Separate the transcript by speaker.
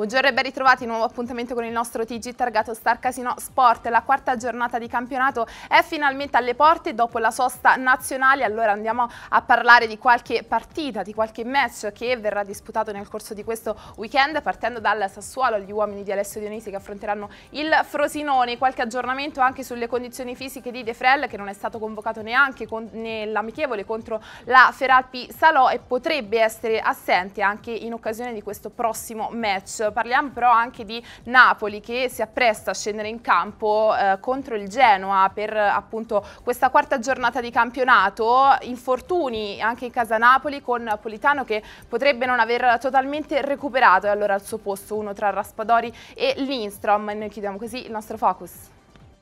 Speaker 1: Buongiorno e ben ritrovati, nuovo appuntamento con il nostro TG targato Star Casino Sport. La quarta giornata di campionato è finalmente alle porte dopo la sosta nazionale, allora andiamo a parlare di qualche partita, di qualche match che verrà disputato nel corso di questo weekend, partendo dal Sassuolo, gli uomini di Alessio Dionisi che affronteranno il Frosinone, qualche aggiornamento anche sulle condizioni fisiche di De Frel che non è stato convocato neanche con, nell'amichevole contro la Feralpi Salò e potrebbe essere assente anche in occasione di questo prossimo match parliamo però anche di Napoli che si appresta a scendere in campo eh, contro il Genoa per appunto questa quarta giornata di campionato, infortuni anche in casa Napoli con Politano che potrebbe non aver totalmente recuperato e allora al suo posto uno tra Raspadori e Lindstrom. Noi chiudiamo così il nostro focus.